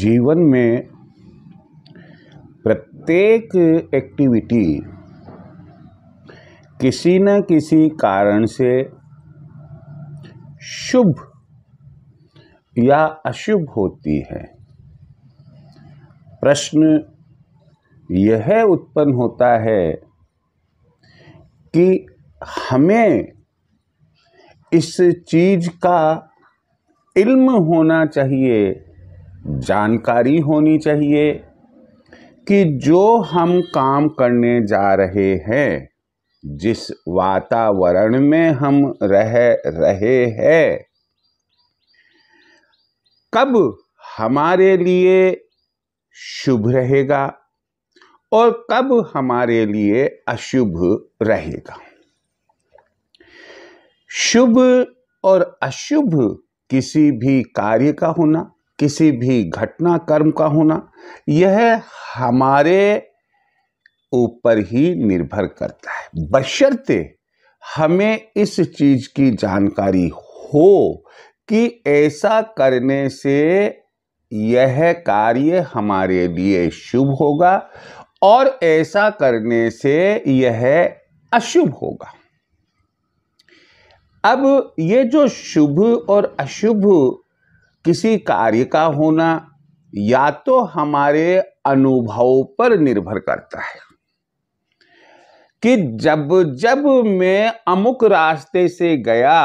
जीवन में प्रत्येक एक्टिविटी किसी न किसी कारण से शुभ या अशुभ होती है प्रश्न यह उत्पन्न होता है कि हमें इस चीज़ का इल्म होना चाहिए जानकारी होनी चाहिए कि जो हम काम करने जा रहे हैं जिस वातावरण में हम रह रहे हैं कब हमारे लिए शुभ रहेगा और कब हमारे लिए अशुभ रहेगा शुभ और अशुभ किसी भी कार्य का होना किसी भी घटना कर्म का होना यह हमारे ऊपर ही निर्भर करता है बशर्ते हमें इस चीज की जानकारी हो कि ऐसा करने से यह कार्य हमारे लिए शुभ होगा और ऐसा करने से यह अशुभ होगा अब ये जो शुभ और अशुभ किसी कार्य का होना या तो हमारे अनुभव पर निर्भर करता है कि जब जब मैं अमुक रास्ते से गया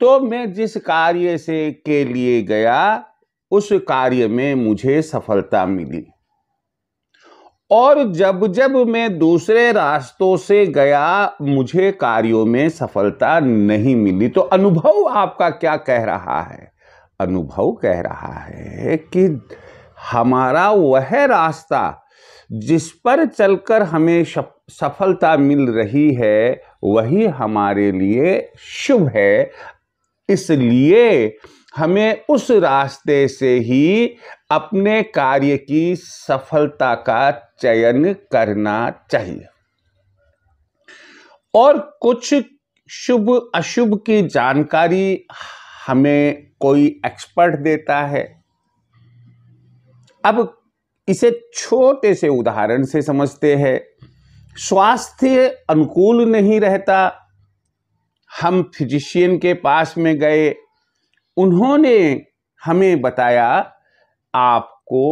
तो मैं जिस कार्य से के लिए गया उस कार्य में मुझे सफलता मिली और जब जब मैं दूसरे रास्तों से गया मुझे कार्यों में सफलता नहीं मिली तो अनुभव आपका क्या कह रहा है अनुभव कह रहा है कि हमारा वह रास्ता जिस पर चलकर हमें सफलता मिल रही है वही हमारे लिए शुभ है इसलिए हमें उस रास्ते से ही अपने कार्य की सफलता का चयन करना चाहिए और कुछ शुभ अशुभ की जानकारी हमें कोई एक्सपर्ट देता है अब इसे छोटे से उदाहरण से समझते हैं स्वास्थ्य अनुकूल नहीं रहता हम फिजिशियन के पास में गए उन्होंने हमें बताया आप को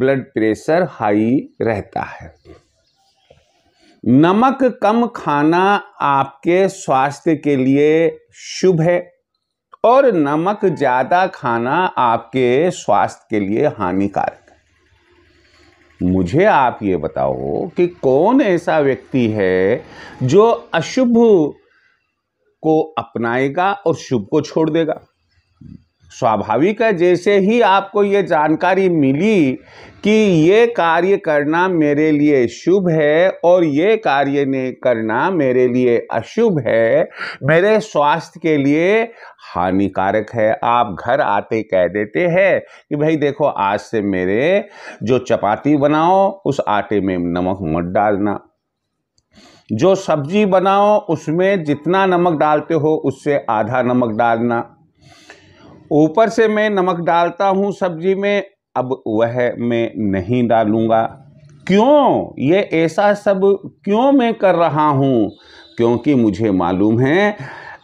ब्लड प्रेशर हाई रहता है नमक कम खाना आपके स्वास्थ्य के लिए शुभ है और नमक ज़्यादा खाना आपके स्वास्थ्य के लिए हानिकारक है मुझे आप ये बताओ कि कौन ऐसा व्यक्ति है जो अशुभ को अपनाएगा और शुभ को छोड़ देगा स्वाभाविक है जैसे ही आपको ये जानकारी मिली कि ये कार्य करना मेरे लिए शुभ है और ये कार्य ने करना मेरे लिए अशुभ है मेरे स्वास्थ्य के लिए हानिकारक है आप घर आते कह देते हैं कि भाई देखो आज से मेरे जो चपाती बनाओ उस आटे में नमक मत डालना जो सब्जी बनाओ उसमें जितना नमक डालते हो उससे आधा नमक डालना ऊपर से मैं नमक डालता हूँ सब्जी में अब वह मैं नहीं डालूँगा क्यों ये ऐसा सब क्यों मैं कर रहा हूँ क्योंकि मुझे मालूम है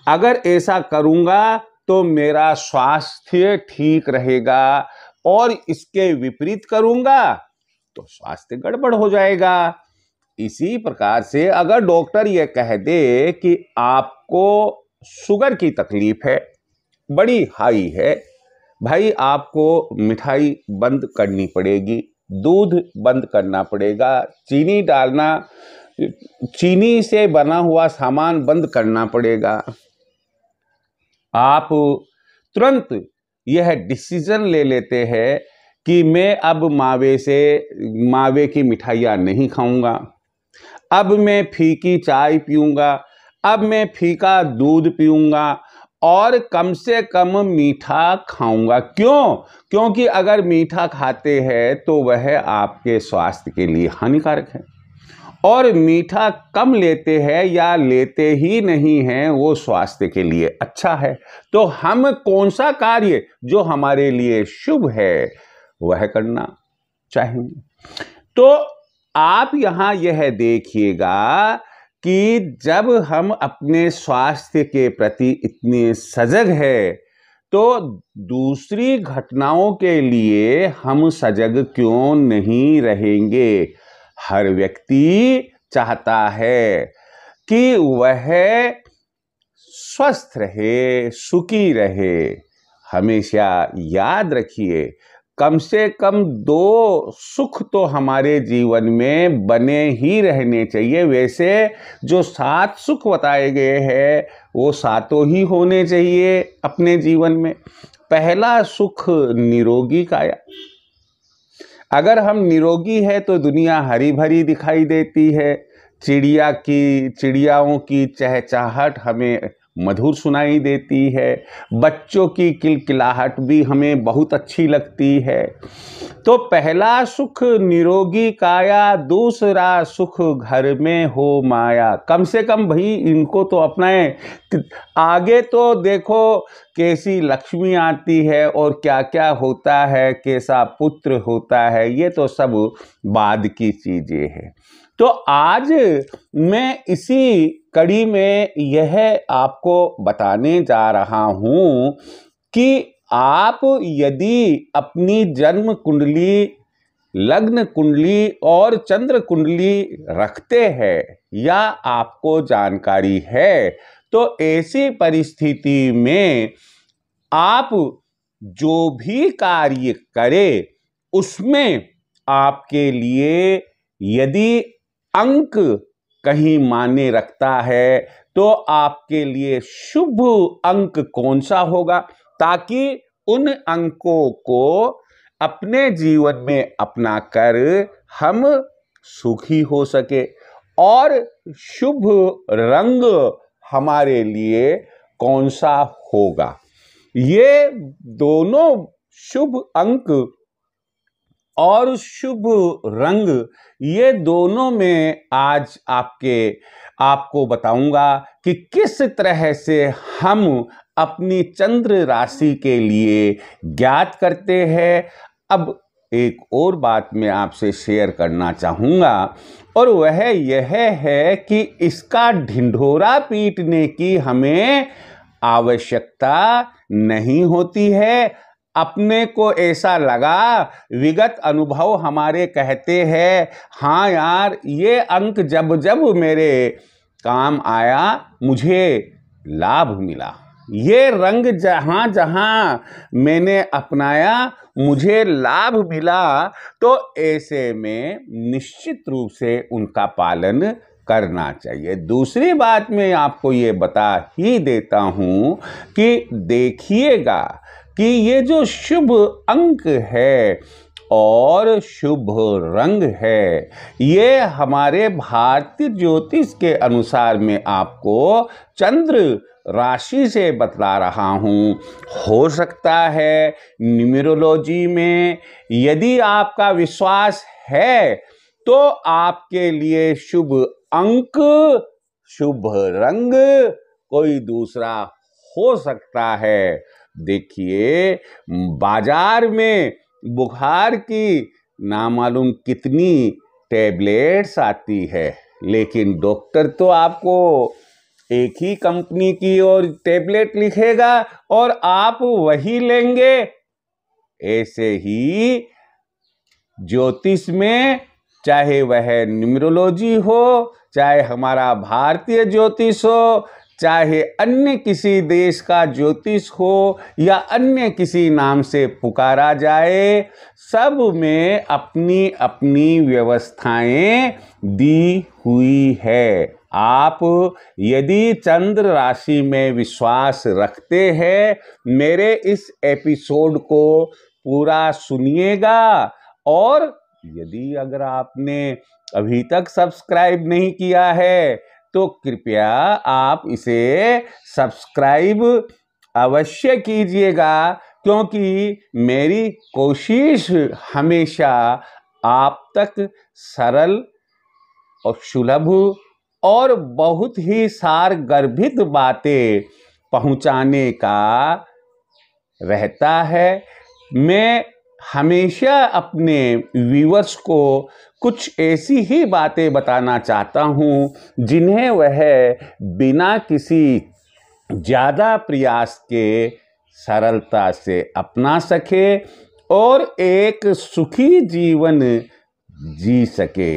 अगर ऐसा करूँगा तो मेरा स्वास्थ्य ठीक रहेगा और इसके विपरीत करूँगा तो स्वास्थ्य गड़बड़ हो जाएगा इसी प्रकार से अगर डॉक्टर ये कह दे कि आपको शुगर की तकलीफ है बड़ी हाई है भाई आपको मिठाई बंद करनी पड़ेगी दूध बंद करना पड़ेगा चीनी डालना चीनी से बना हुआ सामान बंद करना पड़ेगा आप तुरंत यह डिसीजन ले लेते हैं कि मैं अब मावे से मावे की मिठाइयाँ नहीं खाऊंगा अब मैं फीकी चाय पीऊँगा अब मैं फीका दूध पीऊँगा और कम से कम मीठा खाऊंगा क्यों क्योंकि अगर मीठा खाते हैं तो वह आपके स्वास्थ्य के लिए हानिकारक है और मीठा कम लेते हैं या लेते ही नहीं हैं वो स्वास्थ्य के लिए अच्छा है तो हम कौन सा कार्य जो हमारे लिए शुभ है वह करना चाहेंगे तो आप यहाँ यह देखिएगा कि जब हम अपने स्वास्थ्य के प्रति इतने सजग है तो दूसरी घटनाओं के लिए हम सजग क्यों नहीं रहेंगे हर व्यक्ति चाहता है कि वह स्वस्थ रहे सुखी रहे हमेशा याद रखिए कम से कम दो सुख तो हमारे जीवन में बने ही रहने चाहिए वैसे जो सात सुख बताए गए हैं वो सातों ही होने चाहिए अपने जीवन में पहला सुख निरोगी काया अगर हम निरोगी है तो दुनिया हरी भरी दिखाई देती है चिड़िया की चिड़ियाओं की चहचाहट हमें मधुर सुनाई देती है बच्चों की किलकिलाहट भी हमें बहुत अच्छी लगती है तो पहला सुख निरोगी काया दूसरा सुख घर में हो माया कम से कम भाई इनको तो अपनाएं आगे तो देखो कैसी लक्ष्मी आती है और क्या क्या होता है कैसा पुत्र होता है ये तो सब बाद की चीज़ें हैं तो आज मैं इसी कड़ी में यह आपको बताने जा रहा हूँ कि आप यदि अपनी जन्म कुंडली लग्न कुंडली और चंद्र कुंडली रखते हैं या आपको जानकारी है तो ऐसी परिस्थिति में आप जो भी कार्य करें उसमें आपके लिए यदि अंक कहीं माने रखता है तो आपके लिए शुभ अंक कौन सा होगा ताकि उन अंकों को अपने जीवन में अपना कर हम सुखी हो सके और शुभ रंग हमारे लिए कौन सा होगा ये दोनों शुभ अंक और शुभ रंग ये दोनों में आज आपके आपको बताऊंगा कि किस तरह से हम अपनी चंद्र राशि के लिए ज्ञात करते हैं अब एक और बात मैं आपसे शेयर करना चाहूँगा और वह यह है कि इसका ढिंढोरा पीटने की हमें आवश्यकता नहीं होती है अपने को ऐसा लगा विगत अनुभव हमारे कहते हैं हाँ यार ये अंक जब जब मेरे काम आया मुझे लाभ मिला ये रंग जहाँ जहाँ मैंने अपनाया मुझे लाभ मिला तो ऐसे में निश्चित रूप से उनका पालन करना चाहिए दूसरी बात मैं आपको ये बता ही देता हूँ कि देखिएगा कि ये जो शुभ अंक है और शुभ रंग है ये हमारे भारतीय ज्योतिष के अनुसार में आपको चंद्र राशि से बतला रहा हूँ हो सकता है न्यूमरोलॉजी में यदि आपका विश्वास है तो आपके लिए शुभ अंक शुभ रंग कोई दूसरा हो सकता है देखिए बाजार में बुखार की नामालूम कितनी टैबलेट्स आती है लेकिन डॉक्टर तो आपको एक ही कंपनी की और टैबलेट लिखेगा और आप वही लेंगे ऐसे ही ज्योतिष में चाहे वह न्यूमरोलॉजी हो चाहे हमारा भारतीय ज्योतिष हो चाहे अन्य किसी देश का ज्योतिष हो या अन्य किसी नाम से पुकारा जाए सब में अपनी अपनी व्यवस्थाएं दी हुई है आप यदि चंद्र राशि में विश्वास रखते हैं मेरे इस एपिसोड को पूरा सुनिएगा और यदि अगर आपने अभी तक सब्सक्राइब नहीं किया है तो कृपया आप इसे सब्सक्राइब अवश्य कीजिएगा क्योंकि मेरी कोशिश हमेशा आप तक सरल और सुलभ और बहुत ही सार गर्भित बातें पहुंचाने का रहता है मैं हमेशा अपने व्यूवर्स को कुछ ऐसी ही बातें बताना चाहता हूँ जिन्हें वह बिना किसी ज़्यादा प्रयास के सरलता से अपना सके और एक सुखी जीवन जी सके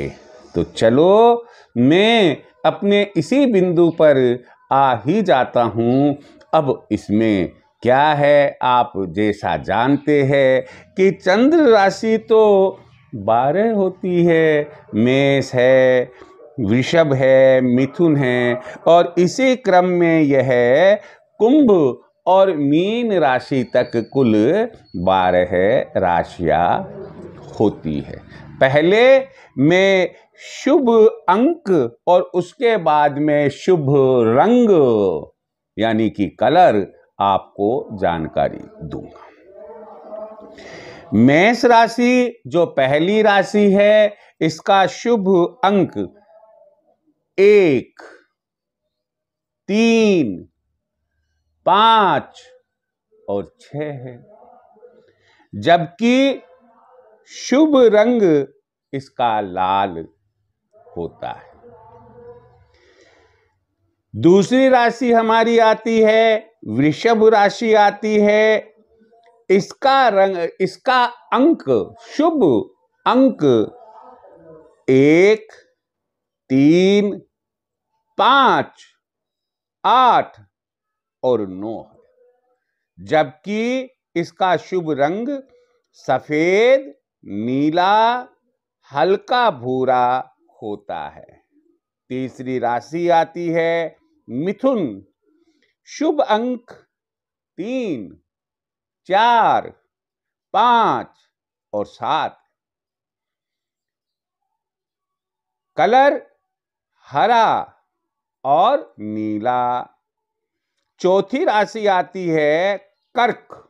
तो चलो मैं अपने इसी बिंदु पर आ ही जाता हूँ अब इसमें क्या है आप जैसा जानते हैं कि चंद्र राशि तो बारह होती है मेष है वृषभ है मिथुन है और इसी क्रम में यह कुंभ और मीन राशि तक कुल बारह राशियाँ होती है पहले में शुभ अंक और उसके बाद में शुभ रंग यानी कि कलर आपको जानकारी दूंगा मेष राशि जो पहली राशि है इसका शुभ अंक एक तीन पांच और छ है जबकि शुभ रंग इसका लाल होता है दूसरी राशि हमारी आती है वृषभ राशि आती है इसका रंग इसका अंक शुभ अंक एक तीन पांच आठ और नौ है जबकि इसका शुभ रंग सफेद नीला हल्का भूरा होता है तीसरी राशि आती है मिथुन शुभ अंक तीन चार पांच और सात कलर हरा और नीला चौथी राशि आती है कर्क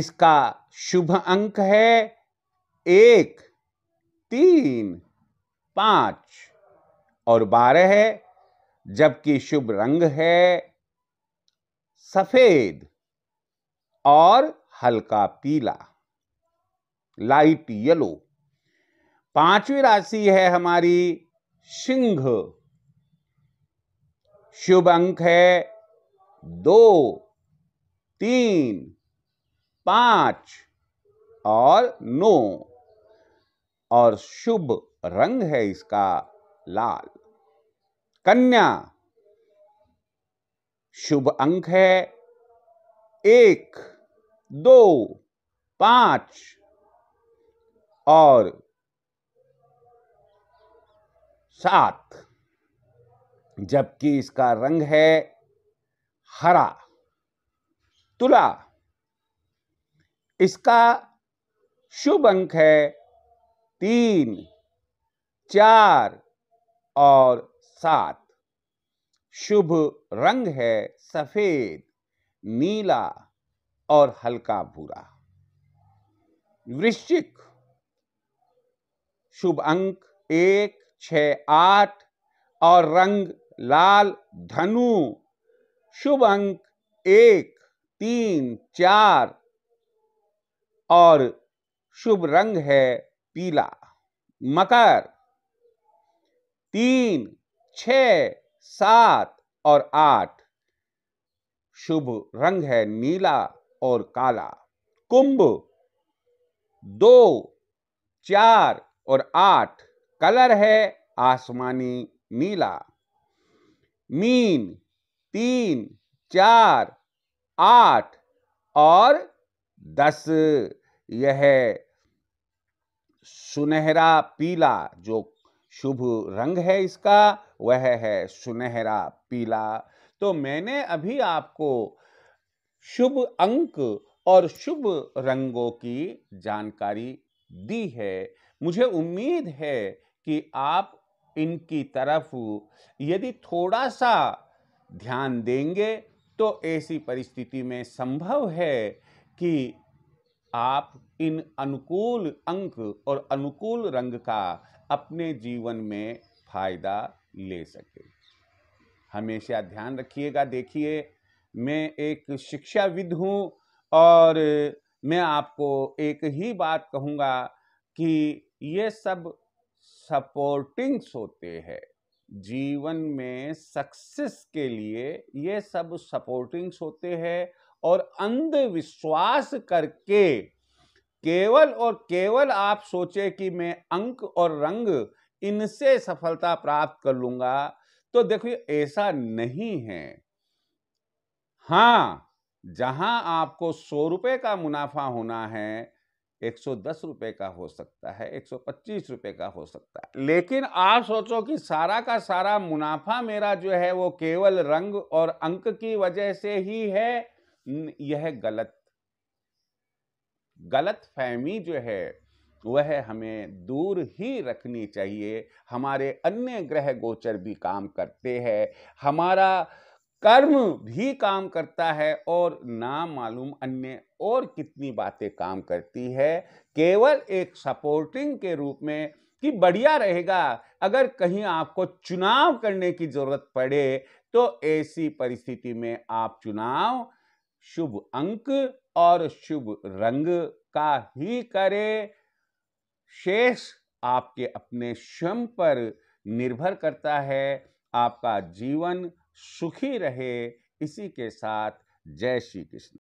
इसका शुभ अंक है एक तीन पांच और बारह है जबकि शुभ रंग है सफेद और हल्का पीला लाइट येलो पांचवी राशि है हमारी सिंह शुभ अंक है दो तीन पांच और नौ और शुभ रंग है इसका लाल कन्या शुभ अंक है एक दो पांच और सात जबकि इसका रंग है हरा तुला इसका शुभ अंक है तीन चार और सात शुभ रंग है सफेद नीला और हल्का भूरा वृश्चिक शुभ अंक एक छ आठ और रंग लाल धनु शुभ अंक एक तीन चार और शुभ रंग है पीला मकर तीन छ सात और आठ शुभ रंग है नीला और काला कुंभ दो चार और आठ कलर है आसमानी नीला मीन तीन चार आठ और दस यह सुनहरा पीला जो शुभ रंग है इसका वह है सुनहरा पीला तो मैंने अभी आपको शुभ अंक और शुभ रंगों की जानकारी दी है मुझे उम्मीद है कि आप इनकी तरफ यदि थोड़ा सा ध्यान देंगे तो ऐसी परिस्थिति में संभव है कि आप इन अनुकूल अंक और अनुकूल रंग का अपने जीवन में फायदा ले सके हमेशा ध्यान रखिएगा देखिए मैं एक शिक्षाविद हूँ और मैं आपको एक ही बात कहूँगा कि ये सब सपोर्टिंग्स होते हैं जीवन में सक्सेस के लिए ये सब सपोर्टिंग्स होते हैं और अंधविश्वास करके केवल और केवल आप सोचे कि मैं अंक और रंग इनसे सफलता प्राप्त कर लूंगा तो देखो ऐसा नहीं है हां जहां आपको सौ रुपए का मुनाफा होना है एक सौ दस रुपए का हो सकता है एक सौ पच्चीस रुपए का हो सकता है लेकिन आप सोचो कि सारा का सारा मुनाफा मेरा जो है वो केवल रंग और अंक की वजह से ही है यह गलत गलत फहमी जो है वह हमें दूर ही रखनी चाहिए हमारे अन्य ग्रह गोचर भी काम करते हैं हमारा कर्म भी काम करता है और ना मालूम अन्य और कितनी बातें काम करती है केवल एक सपोर्टिंग के रूप में कि बढ़िया रहेगा अगर कहीं आपको चुनाव करने की जरूरत पड़े तो ऐसी परिस्थिति में आप चुनाव शुभ अंक और शुभ रंग का ही करें शेष आपके अपने स्वयं पर निर्भर करता है आपका जीवन सुखी रहे इसी के साथ जय श्री कृष्ण